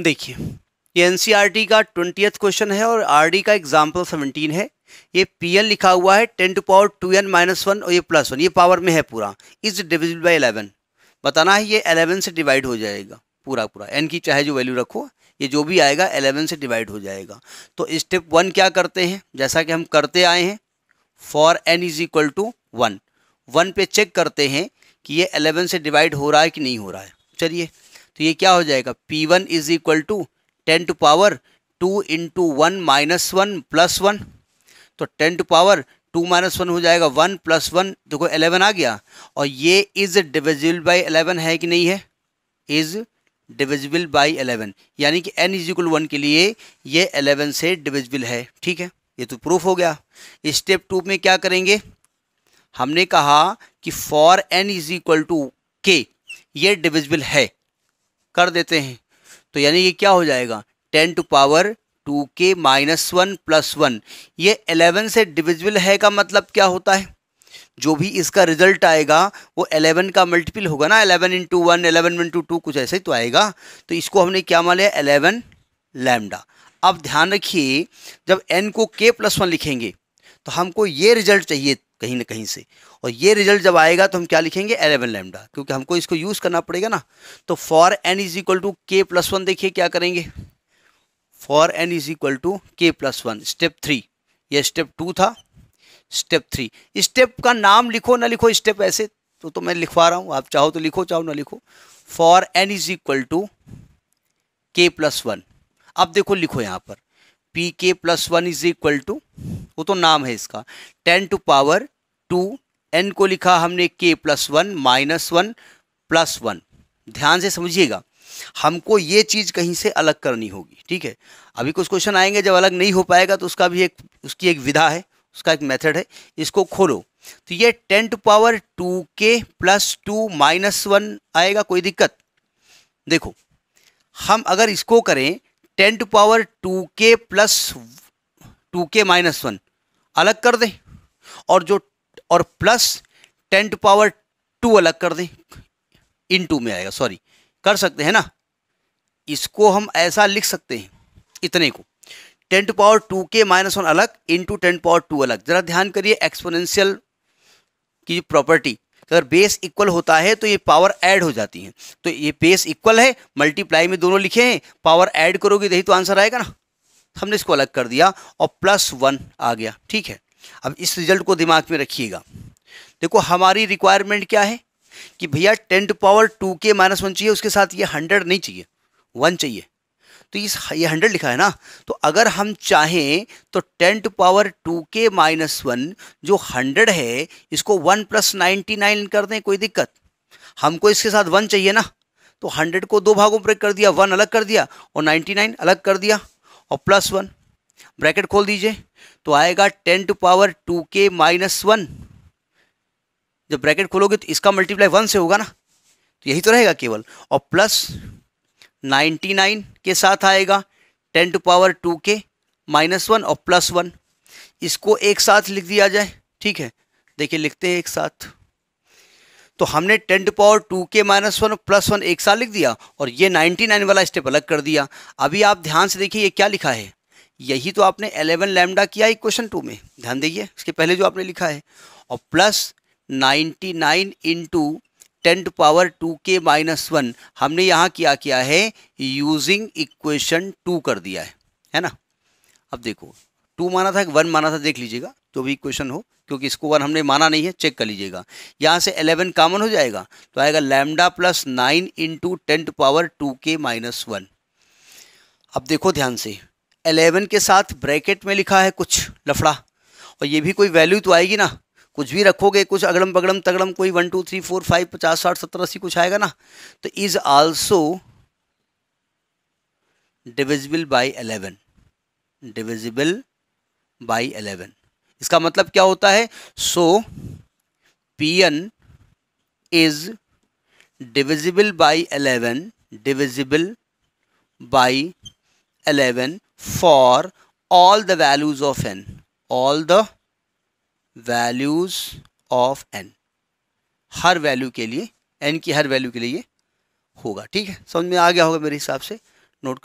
देखिए ये n e का ट्वेंटी क्वेश्चन है और आर का एग्जाम्पल सेवनटीन है ये पी एन लिखा हुआ है ten to power two n minus one और ये प्लस वन ये पावर में है पूरा इज डिविजिबल बाई एलेवन बताना है ये अलेवन से डिवाइड हो जाएगा पूरा पूरा एन की चाहे जो वैल्यू रखो ये जो भी आएगा एलेवन से डिवाइड हो जाएगा तो स्टेप वन क्या करते हैं जैसा कि हम करते आए हैं for n is equal to one one पे चेक करते हैं कि ये एलेवन से डिवाइड हो रहा है कि नहीं हो रहा है चलिए तो ये क्या हो जाएगा P one is equal to ten to power two into one minus one plus one तो ten to power two minus one हो जाएगा वन प्लस वन देखो एलेवन आ गया और ये इज डिविजिबल बाई एलेवन है कि नहीं है इज डिविजिबल बाई एलेवन यानी कि एन इज इक्वल वन के लिए ये एलेवन से डिविजिबल है ठीक है ये तो प्रूफ हो गया स्टेप टू में क्या करेंगे हमने कहा कि for n is equal to k ये डिविजिबल है कर देते हैं तो यानी ये क्या हो जाएगा ten to power two k minus one plus one ये एलेवन से डिविजिबल है का मतलब क्या होता है जो भी इसका रिजल्ट आएगा वो एलेवन का मल्टीपल होगा ना eleven into one eleven into two कुछ ऐसे ही तो आएगा तो इसको हमने क्या मान लिया एलेवन लैमडा अब ध्यान रखिए जब एन को के प्लस वन लिखेंगे तो हमको ये रिजल्ट चाहिए कहीं ना कहीं से और ये रिजल्ट जब आएगा तो हम क्या लिखेंगे एलेवन लेमडा क्योंकि हमको इसको यूज़ करना पड़ेगा ना तो for n is equal to k plus one देखिए क्या करेंगे for n is equal to k plus one step three ये स्टेप टू था स्टेप थ्री स्टेप का नाम लिखो ना लिखो स्टेप ऐसे तो तो मैं लिखवा रहा हूँ आप चाहो तो लिखो चाहो ना लिखो for n is equal to k plus one अब देखो लिखो यहाँ पर P k plus one is equal to वो तो नाम है इसका ten to power two n को लिखा हमने k plus one minus one plus one ध्यान से समझिएगा हमको ये चीज़ कहीं से अलग करनी होगी ठीक है अभी कुछ क्वेश्चन आएंगे जब अलग नहीं हो पाएगा तो उसका भी एक उसकी एक विधा है उसका एक मेथड है इसको खोलो तो ये ten to power two k plus two minus one आएगा कोई दिक्कत देखो हम अगर इसको करें ten to power two k plus two k minus one अलग कर दें और जो और plus ten to power two अलग कर दें इन टू में आएगा सॉरी कर सकते हैं ना इसको हम ऐसा लिख सकते हैं इतने को ten to power two k minus one अलग इंटू टेन पावर टू अलग ज़रा ध्यान करिए एक्सपोनेंशियल की प्रॉपर्टी अगर बेस इक्वल होता है तो ये पावर ऐड हो जाती है तो ये बेस इक्वल है मल्टीप्लाई में दोनों लिखे हैं पावर ऐड करोगे यही तो आंसर आएगा ना हमने इसको अलग कर दिया और प्लस वन आ गया ठीक है अब इस रिजल्ट को दिमाग में रखिएगा देखो हमारी रिक्वायरमेंट क्या है कि भैया ten to power two k minus one चाहिए उसके साथ ये हंड्रेड नहीं चाहिए वन चाहिए तो इस ये हंड्रेड लिखा है ना तो अगर हम चाहें तो ten to power two k minus one जो हंड्रेड है इसको वन प्लस नाइन्टी नाइन कर दें कोई दिक्कत हमको इसके साथ वन चाहिए ना तो हंड्रेड को दो भागों पर कर दिया वन अलग कर दिया और नाइन्टी नाइन अलग कर दिया और प्लस वन ब्रैकेट खोल दीजिए तो आएगा ten to power two k minus one जब ब्रैकेट खोलोगे तो इसका मल्टीप्लाई वन से होगा ना तो यही तो रहेगा केवल और प्लस नाइन्टी नाइन के साथ आएगा ten to power two k minus one और प्लस वन इसको एक साथ लिख दिया जाए ठीक है देखिए लिखते हैं एक साथ तो हमने ten to power two k minus one plus one एक साथ लिख दिया और ये नाइन्टी नाइन वाला स्टेप अलग कर दिया अभी आप ध्यान से देखिए ये क्या लिखा है यही तो आपने एलेवन लैमडा किया इक्वेशन टू में ध्यान दीजिए इसके पहले जो आपने लिखा है और plus ninety nine into ten to power two k minus one हमने यहाँ क्या किया है यूजिंग इक्वेशन टू कर दिया है है ना अब देखो टू माना था वन माना था देख लीजिएगा जो भी इक्वेशन हो क्योंकि इसको वन हमने माना नहीं है चेक कर लीजिएगा यहाँ से एलेवन कामन हो जाएगा तो आएगा lambda plus nine into ten to power two k minus one अब देखो ध्यान से एलेवन के साथ ब्रैकेट में लिखा है कुछ लफड़ा और ये भी कोई वैल्यू तो आएगी ना कुछ भी रखोगे कुछ अगड़म बगड़म तगड़म कोई one two three four five पचास साठ सत्तर अस्सी कुछ आएगा ना तो is also divisible by eleven divisible by eleven इसका मतलब क्या होता है so P n is divisible by eleven divisible by 11 for all the values of n all the values of n हर वैल्यू के लिए n की हर वैल्यू के लिए होगा ठीक है समझ में आ गया होगा मेरे हिसाब से नोट कर